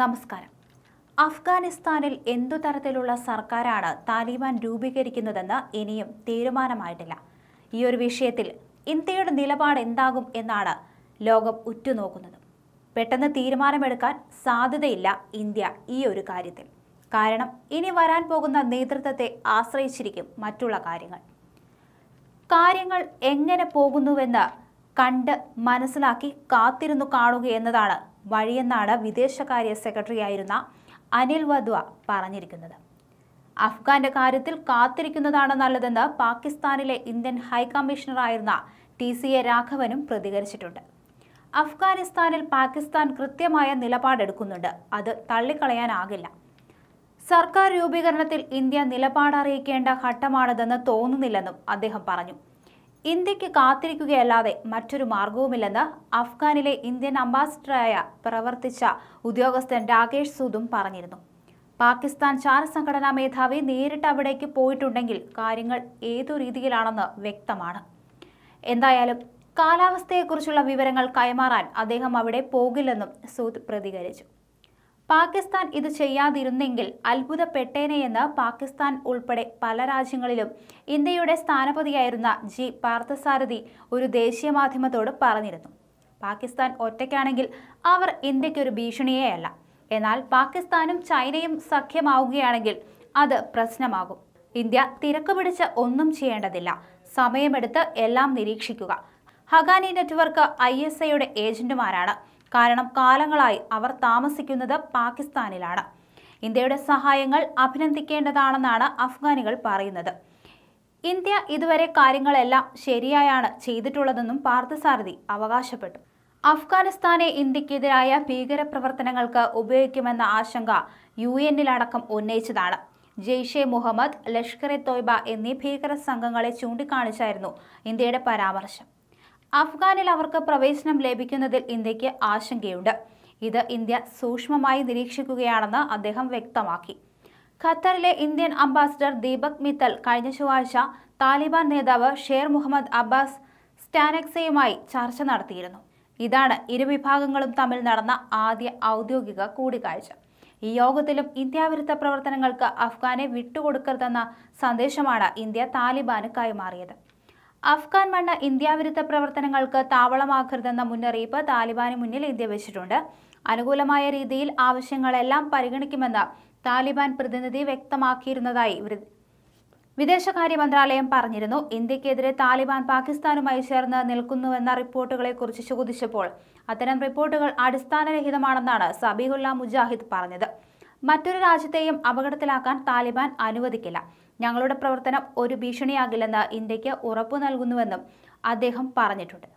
നമസ്കാരം അഫ്ഗാനിസ്ഥാനിൽ എന്തു തരത്തിലുള്ള സർക്കാരാണ് താലിബാൻ രൂപീകരിക്കുന്നതെന്ന് ഇനിയും തീരുമാനമായിട്ടില്ല ഈ ഒരു വിഷയത്തിൽ ഇന്ത്യയുടെ നിലപാട് എന്താകും എന്നാണ് ലോകം ഉറ്റുനോക്കുന്നത് പെട്ടെന്ന് തീരുമാനമെടുക്കാൻ സാധ്യതയില്ല ഇന്ത്യ ഈ ഒരു കാര്യത്തിൽ കാരണം ഇനി വരാൻ പോകുന്ന നേതൃത്വത്തെ ആശ്രയിച്ചിരിക്കും മറ്റുള്ള കാര്യങ്ങൾ കാര്യങ്ങൾ എങ്ങനെ പോകുന്നുവെന്ന് കണ്ട് മനസ്സിലാക്കി കാത്തിരുന്നു കാണുക എന്നതാണ് വഴിയെന്നാണ് വിദേശകാര്യ സെക്രട്ടറിയായിരുന്ന അനിൽ വധ്വ പറഞ്ഞിരിക്കുന്നത് അഫ്ഗാന്റെ കാര്യത്തിൽ കാത്തിരിക്കുന്നതാണ് നല്ലതെന്ന് പാകിസ്ഥാനിലെ ഇന്ത്യൻ ഹൈക്കമ്മീഷണറായിരുന്ന ടി സി എ രാഘവനും പ്രതികരിച്ചിട്ടുണ്ട് അഫ്ഗാനിസ്ഥാനിൽ പാകിസ്ഥാൻ കൃത്യമായ നിലപാടെടുക്കുന്നുണ്ട് അത് തള്ളിക്കളയാനാകില്ല സർക്കാർ രൂപീകരണത്തിൽ ഇന്ത്യ നിലപാട് അറിയിക്കേണ്ട ഘട്ടമാണിതെന്ന് തോന്നുന്നില്ലെന്നും അദ്ദേഹം പറഞ്ഞു ഇന്ത്യക്ക് കാത്തിരിക്കുകയല്ലാതെ മറ്റൊരു മാർഗവുമില്ലെന്ന് അഫ്ഗാനിലെ ഇന്ത്യൻ അംബാസിഡറായ പ്രവർത്തിച്ച ഉദ്യോഗസ്ഥൻ രാകേഷ് സൂദും പറഞ്ഞിരുന്നു പാകിസ്ഥാൻ ചാരസംഘടനാ മേധാവി നേരിട്ട് അവിടേക്ക് പോയിട്ടുണ്ടെങ്കിൽ കാര്യങ്ങൾ ഏതു രീതിയിലാണെന്ന് വ്യക്തമാണ് എന്തായാലും കാലാവസ്ഥയെക്കുറിച്ചുള്ള വിവരങ്ങൾ കൈമാറാൻ അദ്ദേഹം അവിടെ പോകില്ലെന്നും സൂദ് പ്രതികരിച്ചു പാകിസ്ഥാൻ ഇത് ചെയ്യാതിരുന്നെങ്കിൽ അത്ഭുതപ്പെട്ടേനെയെന്ന് പാകിസ്ഥാൻ ഉൾപ്പെടെ പല രാജ്യങ്ങളിലും ഇന്ത്യയുടെ സ്ഥാനപതിയായിരുന്ന ജി പാർത്ഥസാരഥി ഒരു ദേശീയ മാധ്യമത്തോട് പറഞ്ഞിരുന്നു പാകിസ്ഥാൻ ഒറ്റയ്ക്കാണെങ്കിൽ അവർ ഇന്ത്യക്കൊരു ഭീഷണിയേയല്ല എന്നാൽ പാകിസ്ഥാനും ചൈനയും സഖ്യമാവുകയാണെങ്കിൽ അത് പ്രശ്നമാകും ഇന്ത്യ തിരക്ക് പിടിച്ച് ഒന്നും ചെയ്യേണ്ടതില്ല സമയമെടുത്ത് എല്ലാം നിരീക്ഷിക്കുക ഹഗാനി നെറ്റ്വർക്ക് ഐ എസ് ഐയുടെ ഏജന്റുമാരാണ് കാരണം കാലങ്ങളായി അവർ താമസിക്കുന്നത് പാകിസ്ഥാനിലാണ് ഇന്ത്യയുടെ സഹായങ്ങൾ അഭിനന്ദിക്കേണ്ടതാണെന്നാണ് അഫ്ഗാനികൾ പറയുന്നത് ഇന്ത്യ ഇതുവരെ കാര്യങ്ങളെല്ലാം ശരിയായാണ് ചെയ്തിട്ടുള്ളതെന്നും പാർത്ഥസാരഥി അവകാശപ്പെട്ടു അഫ്ഗാനിസ്ഥാനെ ഇന്ത്യക്കെതിരായ ഭീകരപ്രവർത്തനങ്ങൾക്ക് ഉപയോഗിക്കുമെന്ന ആശങ്ക യു എന്നിലടക്കം ഉന്നയിച്ചതാണ് ജെയ്ഷെ മുഹമ്മദ് ലഷ്കർ എ തോയ്ബ എന്നീ ഭീകര സംഘങ്ങളെ ചൂണ്ടിക്കാണിച്ചായിരുന്നു ഇന്ത്യയുടെ പരാമർശം അഫ്ഗാനിൽ അവർക്ക് പ്രവേശനം ലഭിക്കുന്നതിൽ ഇന്ത്യക്ക് ആശങ്കയുണ്ട് ഇത് ഇന്ത്യ സൂക്ഷ്മമായി നിരീക്ഷിക്കുകയാണെന്ന് അദ്ദേഹം വ്യക്തമാക്കി ഖത്തറിലെ ഇന്ത്യൻ അംബാസിഡർ ദീപക് മിത്തൽ കഴിഞ്ഞ ചൊവ്വാഴ്ച താലിബാൻ നേതാവ് ഷേർ മുഹമ്മദ് അബ്ബാസ് സ്റ്റാനക്സയുമായി ചർച്ച നടത്തിയിരുന്നു ഇതാണ് ഇരുവിഭാഗങ്ങളും തമ്മിൽ നടന്ന ആദ്യ ഔദ്യോഗിക കൂടിക്കാഴ്ച ഈ യോഗത്തിലും ഇന്ത്യാവിരുദ്ധ പ്രവർത്തനങ്ങൾക്ക് അഫ്ഗാനെ വിട്ടുകൊടുക്കരുതെന്ന സന്ദേശമാണ് ഇന്ത്യ താലിബാന് കൈമാറിയത് അഫ്ഗാൻ മണ്ണ് ഇന്ത്യാവിരുദ്ധ പ്രവർത്തനങ്ങൾക്ക് താവളമാക്കരുതെന്ന മുന്നറിയിപ്പ് താലിബാന് മുന്നിൽ ഇന്ത്യ വെച്ചിട്ടുണ്ട് അനുകൂലമായ രീതിയിൽ ആവശ്യങ്ങളെല്ലാം പരിഗണിക്കുമെന്ന് താലിബാൻ പ്രതിനിധി വ്യക്തമാക്കിയിരുന്നതായി വിദേശകാര്യ മന്ത്രാലയം പറഞ്ഞിരുന്നു ഇന്ത്യക്കെതിരെ താലിബാൻ പാകിസ്ഥാനുമായി ചേർന്ന് നിൽക്കുന്നുവെന്ന റിപ്പോർട്ടുകളെക്കുറിച്ച് ചോദിച്ചപ്പോൾ അത്തരം റിപ്പോർട്ടുകൾ അടിസ്ഥാനരഹിതമാണെന്നാണ് സബീഹുല്ല മുജാഹിദ് പറഞ്ഞത് മറ്റൊരു രാജ്യത്തെയും അപകടത്തിലാക്കാൻ താലിബാൻ അനുവദിക്കില്ല ഞങ്ങളുടെ പ്രവർത്തനം ഒരു ഭീഷണിയാകില്ലെന്ന് ഇന്ത്യക്ക് ഉറപ്പു നൽകുന്നുവെന്നും അദ്ദേഹം പറഞ്ഞിട്ടുണ്ട്